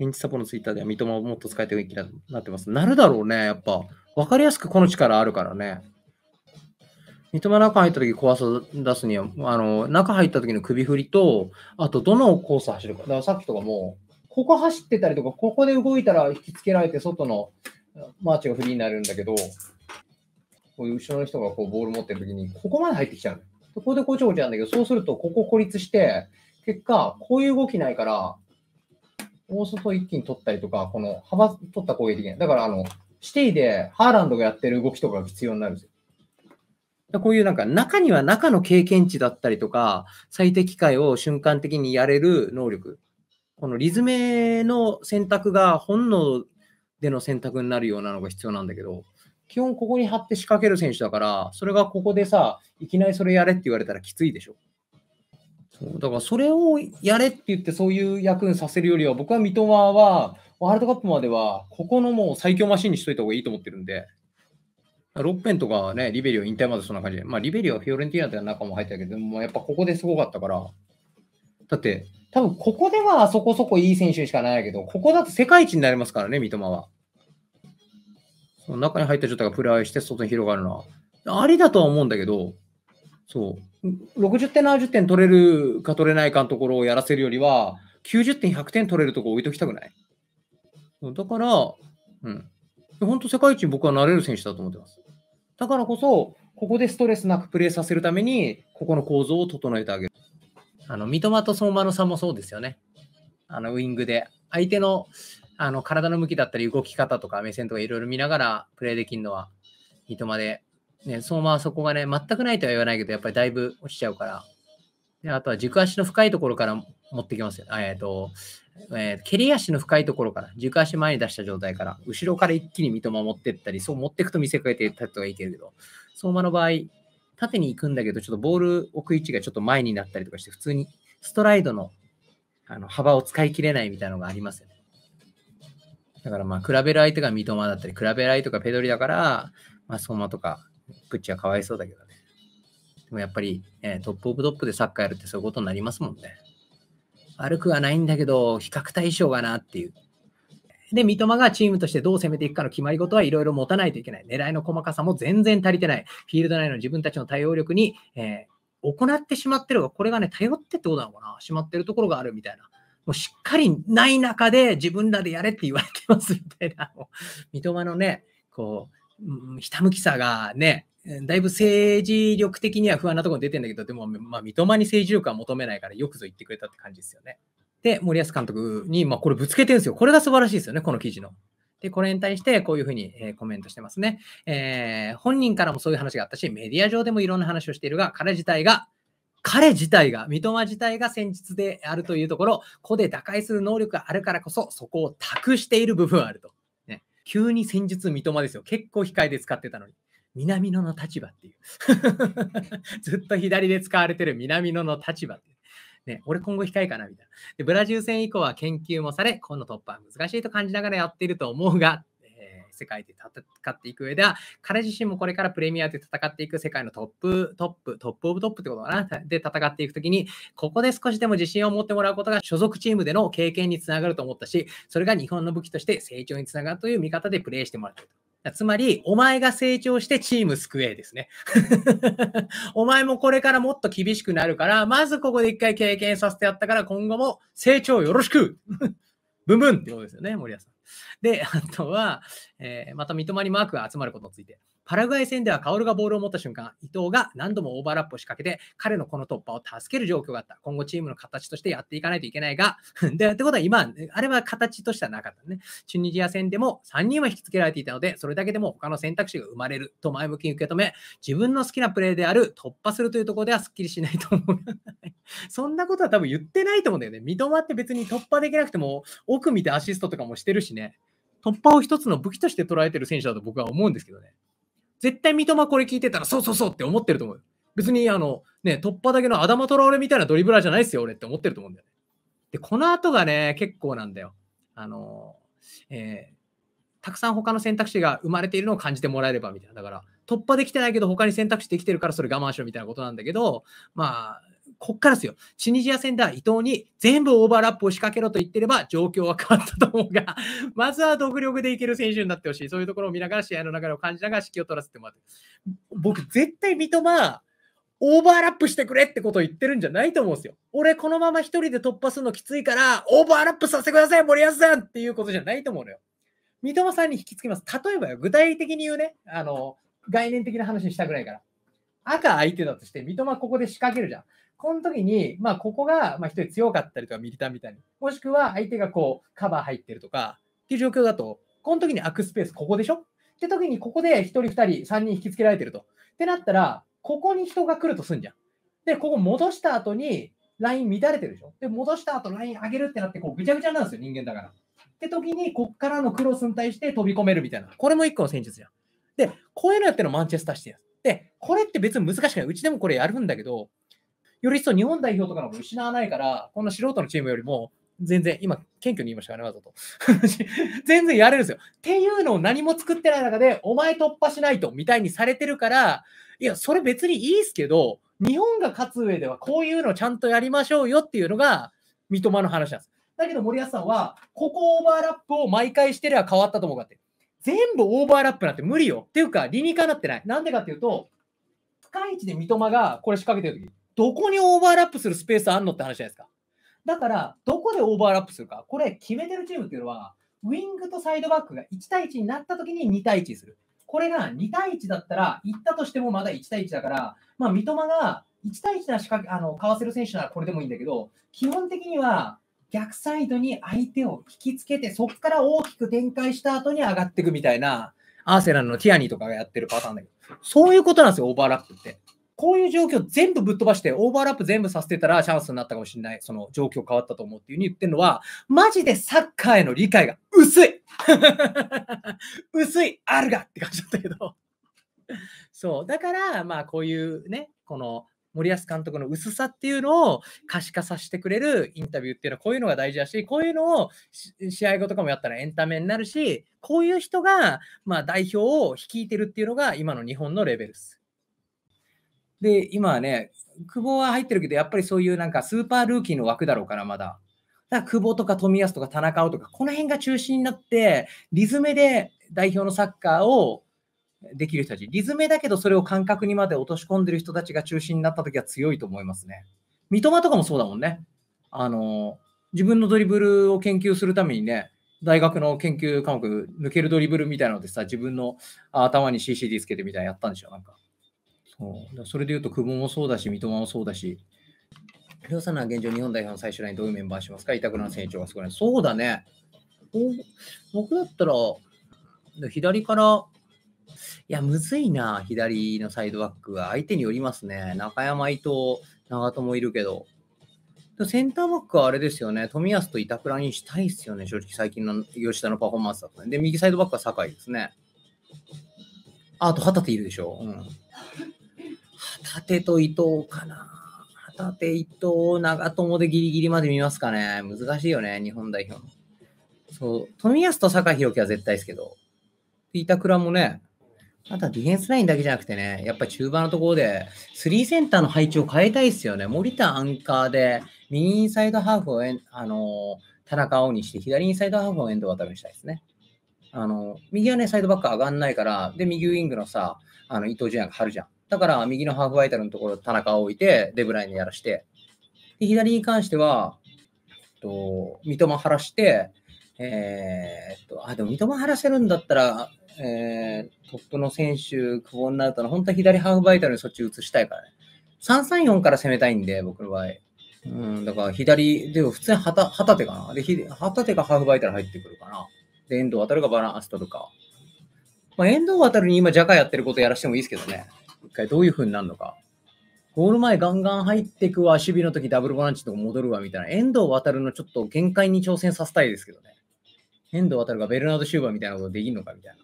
現地サポのツイッターでは三笘をもっと使いたいきになってます。なるだろうね、やっぱ。わかりやすくこの力あるからね。三笘中入った時怖さ出すには、あの、中入った時の首振りと、あとどのコース走るか。だからさっきとかも、ここ走ってたりとか、ここで動いたら引きつけられて外のマーチがフリーになるんだけど、こういう後ろの人がこうボール持ってる時に、ここまで入ってきちゃうここでこちょこちょなんだけど、そうするとここ孤立して、結果、こういう動きないから、大外一気に取ったりとか、この幅取った攻撃的な。だから、あの、シティでハーランドがやってる動きとかが必要になるんですよ。こういうなんか中には中の経験値だったりとか、最適解を瞬間的にやれる能力。このリズムの選択が本能での選択になるようなのが必要なんだけど、基本ここに貼って仕掛ける選手だから、それがここでさ、いきなりそれやれって言われたらきついでしょ。そうだからそれをやれって言ってそういう役にさせるよりは僕は三笘はワールドカップまではここのもう最強マシンにしといた方がいいと思ってるんでロッペンとかねリベリオ引退までそんな感じで、まあ、リベリオはフィオレンティーナのは中も入ったけど、もうやっぱここですごかったからだって多分ここではそこそこいい選手しかないけどここだと世界一になりますからね三笘はその中に入った状態がプレーして外に広がるのはありだとは思うんだけどそう60点、70点取れるか取れないかのところをやらせるよりは、90点、100点取れるとこ置いときたくない。だから、うん。本当、世界一に僕はなれる選手だと思ってます。だからこそ、ここでストレスなくプレーさせるために、ここの構造を整えてあげる。あの、三笘と相馬の差もそうですよね。あの、ウィングで。相手のあの体の向きだったり、動き方とか目線とかいろいろ見ながらプレーできるのは、三笘で、ね、相馬はそこがね、全くないとは言わないけど、やっぱりだいぶ落ちちゃうから。であとは軸足の深いところから持ってきますよ。えっ、ー、と、えー、蹴り足の深いところから、軸足前に出した状態から、後ろから一気に三笘持ってったり、そう持っていくと見せかけていったりがいいけれど、相馬の場合、縦に行くんだけど、ちょっとボール置く位置がちょっと前になったりとかして、普通にストライドのあの幅を使い切れないみたいなのがありますよね。だからまあ、比べる相手が三笘だったり、比べる相手がペドリだから、まあ、相馬とかプッチはかわいそうだけどね。でもやっぱり、えー、トップオブトップでサッカーやるってそういうことになりますもんね。悪くはないんだけど、比較対象がなっていう。で、三笘がチームとしてどう攻めていくかの決まり事はいろいろ持たないといけない。狙いの細かさも全然足りてない。フィールド内の自分たちの対応力に、えー、行ってしまってるが、これがね、頼ってってことなのかなしまってるところがあるみたいな。もうしっかりない中で自分らでやれって言われてますみたいな。三笘のね、こう、うん、ひたむきさがね、だいぶ政治力的には不安なところ出てんだけど、でも、まあ、三笘に政治力は求めないから、よくぞ言ってくれたって感じですよね。で、森保監督に、まあ、これぶつけてるんですよ。これが素晴らしいですよね、この記事の。で、これに対してこういうふうに、えコメントしてますね、えー、本人からもそういう話があったし、メディア上でもいろんな話をしているが、彼自体が、彼自体が、三笘自体が戦術であるというところ、個で打開する能力があるからこそ、そこを託している部分はあると。急に戦術三笘ですよ。結構控えで使ってたのに。南野の立場っていう。ずっと左で使われてる南野の立場ってね、俺今後控えかなみたいな。で、ブラジル戦以降は研究もされ、この突破は難しいと感じながらやっていると思うが、世界で戦っていく上では、彼自身もこれからプレミアで戦っていく世界のトップ、トップ、トップオブトップってことかなで戦っていくときに、ここで少しでも自信を持ってもらうことが所属チームでの経験につながると思ったし、それが日本の武器として成長につながるという見方でプレーしてもらってつまり、お前が成長してチーム救えですね。お前もこれからもっと厳しくなるから、まずここで一回経験させてやったから、今後も成長よろしくブンブンってことですよね、森谷さん。で、あとは、えー、また三笘にマークが集まることについて。パラグアイ戦では薫がボールを持った瞬間、伊藤が何度もオーバーラップを仕掛けて、彼のこの突破を助ける状況があった。今後チームの形としてやっていかないといけないが、で、ってことは今、あれは形としてはなかったね。チュニジア戦でも3人は引き付けられていたので、それだけでも他の選択肢が生まれると前向きに受け止め、自分の好きなプレーである突破するというところではすっきりしないと思う。そんなことは多分言ってないと思うんだよね。三笘って別に突破できなくても、奥見てアシストとかもしてるしね。ね、突破を一つの武器として捉えてる選手だと僕は思うんですけどね。絶対三笘これ聞いてたら、そうそうそうって思ってると思う。別に、あの、ね、突破だけのアダマトラオレみたいなドリブラーじゃないですよ、俺って思ってると思うんだよね。で、この後がね、結構なんだよ。あの、えー、たくさん他の選択肢が生まれているのを感じてもらえればみたいな。だから、突破できてないけど、他に選択肢できてるからそれ我慢しろみたいなことなんだけど、まあ、こっからですよ。チュニジア戦では伊藤に全部オーバーラップを仕掛けろと言ってれば状況は変わったと思うが、まずは独力でいける選手になってほしい。そういうところを見ながら試合の流れを感じながら指揮を取らせてもらって。僕、絶対三笘、オーバーラップしてくれってことを言ってるんじゃないと思うんですよ。俺、このまま一人で突破するのきついから、オーバーラップさせてください、森保さんっていうことじゃないと思うのよ。三笘さんに引きつけます。例えば具体的に言うね、あの、概念的な話にしたくらいから。赤相手だとして、三笘ここで仕掛けるじゃん。この時に、まあ、ここが、まあ、一人強かったりとか、ミリターみたいに、もしくは相手がこう、カバー入ってるとか、っていう状況だと、この時に空くスペース、ここでしょって時に、ここで一人、二人、三人引きつけられてると。ってなったら、ここに人が来るとすんじゃん。で、ここ戻した後に、ライン乱れてるでしょで、戻した後、ライン上げるってなって、こう、ぐちゃぐちゃなんですよ、人間だから。って時に、こっからのクロスに対して飛び込めるみたいな。これも一個の戦術じゃん。で、こういうのやってるのマンチェスターシティです。で、これって別に難しくない。うちでもこれやるんだけど、より一層日本代表とかのも失わないから、こんな素人のチームよりも、全然、今、謙虚に言いましたからね、わざと。全然やれるんですよ。っていうのを何も作ってない中で、お前突破しないと、みたいにされてるから、いや、それ別にいいっすけど、日本が勝つ上ではこういうのをちゃんとやりましょうよっていうのが、三笘の話なんです。だけど森保さんは、ここオーバーラップを毎回してりゃ変わったと思うかって。全部オーバーラップなんて無理よ。っていうか、理にかなってない。なんでかっていうと、深い位置で三笘がこれ仕掛けてるとき、どこにオーバーラップするスペースあんのって話じゃないですか。だから、どこでオーバーラップするか、これ決めてるチームっていうのは、ウィングとサイドバックが1対1になった時に2対1する。これが2対1だったら、行ったとしてもまだ1対1だから、まあ、三笘が1対1な仕掛け、あの、かわせる選手ならこれでもいいんだけど、基本的には逆サイドに相手を引きつけて、そこから大きく展開した後に上がっていくみたいな、アーセナルのティアニーとかがやってるパターンだけど、そういうことなんですよ、オーバーラップって。こういう状況全部ぶっ飛ばして、オーバーラップ全部させてたらチャンスになったかもしれない。その状況変わったと思うっていうふうに言ってるのは、マジでサッカーへの理解が薄い 薄いあるがって感じだったけどそう。だから、まあこういうね、この森保監督の薄さっていうのを可視化させてくれるインタビューっていうのはこういうのが大事だし、こういうのを試合後とかもやったらエンタメになるし、こういう人がま代表を率いてるっていうのが今の日本のレベルです。で、今はね、久保は入ってるけど、やっぱりそういうなんかスーパールーキーの枠だろうから、まだ。だから久保とか冨安とか田中碧とか、この辺が中心になって、リズムで代表のサッカーをできる人たち、リズムだけどそれを感覚にまで落とし込んでる人たちが中心になった時は強いと思いますね。三笘とかもそうだもんね。あの、自分のドリブルを研究するためにね、大学の研究科目、抜けるドリブルみたいなのでさ、自分の頭に CCD つけてみたいなやったんでしょ、なんか。そうそれでいうと、久保もそうだし、三笘もそうだし、両さんは現状、日本代表の最終ラインどういうメンバーしますか板倉の成長はすごい。そうだね。僕だったら、左から、いや、むずいな、左のサイドバックは。相手によりますね。中山、伊藤、長友いるけど。センターバックはあれですよね。冨安と板倉にしたいですよね。正直、最近の吉田のパフォーマンスだとね。で、右サイドバックは酒井ですね。あと、旗手いるでしょ。うん。旗手と伊藤かな。旗手、伊藤、長友でギリギリまで見ますかね。難しいよね、日本代表そう、冨安と坂井宏樹は絶対ですけど、板倉もね、またディフェンスラインだけじゃなくてね、やっぱ中盤のところで、スリーセンターの配置を変えたいですよね。森田アンカーで、右インサイドハーフをあのー、田中青にして、左インサイドハーフを遠藤渡にしたいですね。あのー、右はね、サイドバック上がんないから、で、右ウイングのさ、あの伊藤純也が張るじゃん。だから、右のハーフバイタルのところ、田中を置いて、デブライネやらして、で左に関しては、と三笘晴らして、えー、っと、あ、でも三笘晴らせるんだったら、えー、トップの選手、久保になると、本当は左ハーフバイタルにそっち移したいからね。334から攻めたいんで、僕の場合。うん、だから左、でも普通に旗旗手かな。で、旗手がハーフバイタル入ってくるかな。で、遠藤渡るがバランス取るか。まあ、遠藤渡るに今、ジャカやってることやらしてもいいですけどね。回どういう風になるのか。ゴール前ガンガン入ってくわ、守備の時ダブルボランチとか戻るわみたいな、遠藤航のちょっと限界に挑戦させたいですけどね。遠藤航がベルナード・シューバーみたいなことできるのかみたいな。